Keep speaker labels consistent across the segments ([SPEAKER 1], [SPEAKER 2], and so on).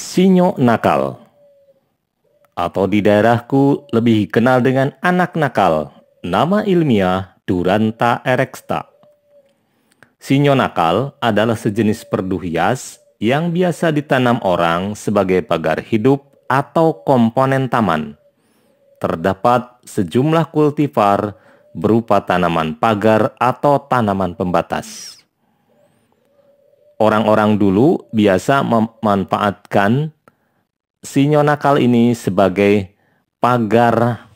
[SPEAKER 1] sinyo nakal. Atau di daerahku lebih kenal dengan anak nakal, nama ilmiah Duranta erexta. Sinyo nakal adalah sejenis perdu hias yang biasa ditanam orang sebagai pagar hidup atau komponen taman. Terdapat sejumlah kultivar berupa tanaman pagar atau tanaman pembatas orang-orang dulu biasa memanfaatkan sinyonakal ini sebagai pagar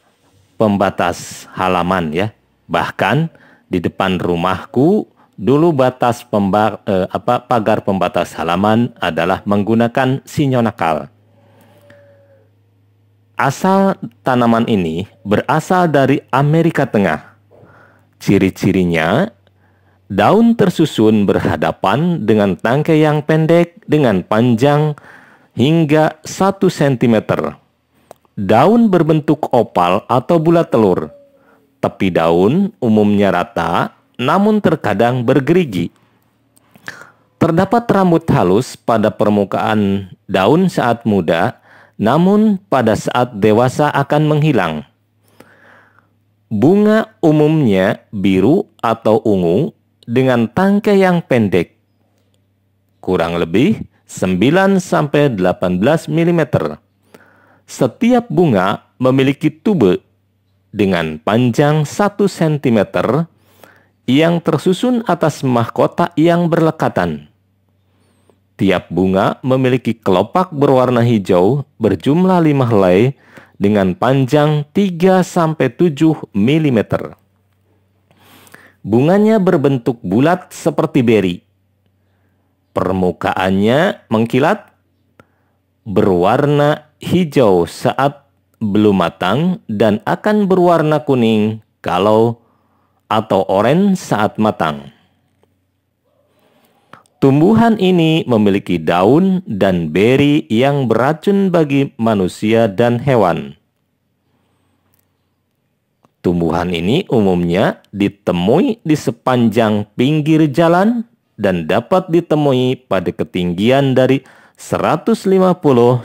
[SPEAKER 1] pembatas halaman ya. Bahkan di depan rumahku dulu batas pemba, eh, apa pagar pembatas halaman adalah menggunakan sinyonakal. Asal tanaman ini berasal dari Amerika Tengah. Ciri-cirinya Daun tersusun berhadapan dengan tangkai yang pendek dengan panjang hingga 1 cm. Daun berbentuk opal atau bulat telur. Tepi daun umumnya rata namun terkadang bergerigi. Terdapat rambut halus pada permukaan daun saat muda, namun pada saat dewasa akan menghilang. Bunga umumnya biru atau ungu dengan tangkai yang pendek, kurang lebih 9-18 mm. Setiap bunga memiliki tube dengan panjang 1 cm yang tersusun atas mahkota yang berlekatan. Tiap bunga memiliki kelopak berwarna hijau berjumlah 5 helai dengan panjang 3-7 mm. Bunganya berbentuk bulat seperti beri. Permukaannya mengkilat, berwarna hijau saat belum matang dan akan berwarna kuning kalau atau oranye saat matang. Tumbuhan ini memiliki daun dan beri yang beracun bagi manusia dan hewan. Tumbuhan ini umumnya ditemui di sepanjang pinggir jalan dan dapat ditemui pada ketinggian dari 150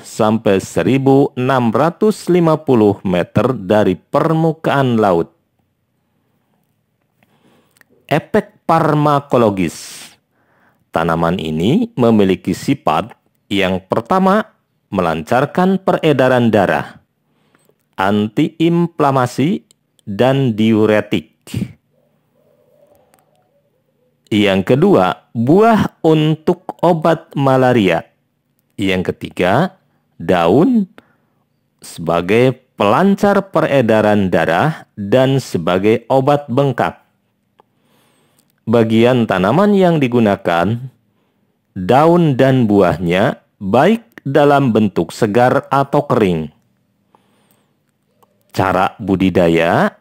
[SPEAKER 1] sampai 1650 meter dari permukaan laut. Efek farmakologis. Tanaman ini memiliki sifat yang pertama melancarkan peredaran darah, antiinflamasi dan diuretik. Yang kedua, buah untuk obat malaria. Yang ketiga, daun sebagai pelancar peredaran darah dan sebagai obat bengkak. Bagian tanaman yang digunakan, daun dan buahnya baik dalam bentuk segar atau kering. Cara budidaya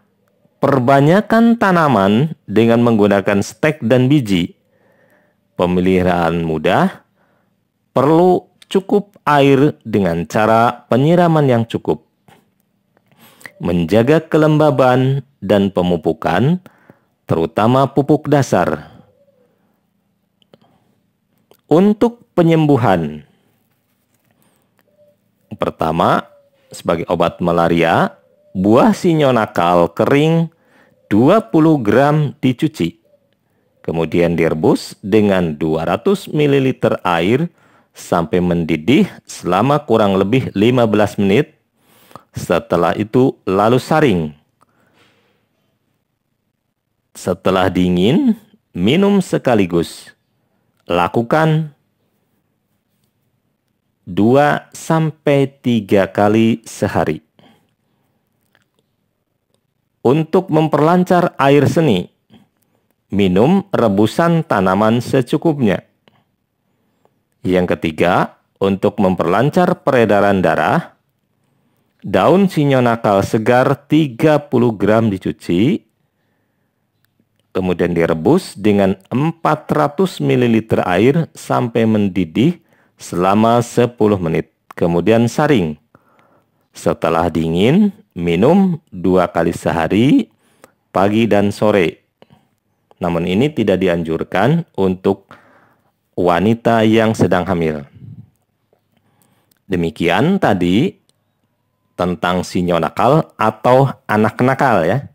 [SPEAKER 1] Perbanyakan tanaman dengan menggunakan stek dan biji. Pemeliharaan mudah. Perlu cukup air dengan cara penyiraman yang cukup. Menjaga kelembaban dan pemupukan, terutama pupuk dasar. Untuk penyembuhan. Pertama, sebagai obat malaria, buah sinyo nakal kering 20 gram dicuci. Kemudian direbus dengan 200 ml air sampai mendidih selama kurang lebih 15 menit. Setelah itu lalu saring. Setelah dingin, minum sekaligus. Lakukan 2 sampai 3 kali sehari untuk memperlancar air seni. Minum rebusan tanaman secukupnya. Yang ketiga, untuk memperlancar peredaran darah, daun sinyonakal segar 30 gram dicuci, kemudian direbus dengan 400 ml air sampai mendidih selama 10 menit, kemudian saring. Setelah dingin, minum dua kali sehari, pagi dan sore. Namun ini tidak dianjurkan untuk wanita yang sedang hamil. Demikian tadi tentang sinyo nakal atau anak nakal ya.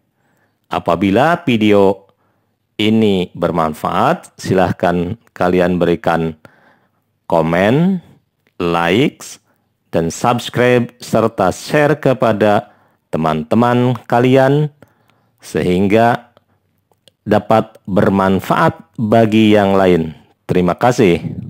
[SPEAKER 1] Apabila video ini bermanfaat, silahkan kalian berikan komen, like, dan subscribe serta share kepada teman-teman kalian sehingga dapat bermanfaat bagi yang lain. Terima kasih.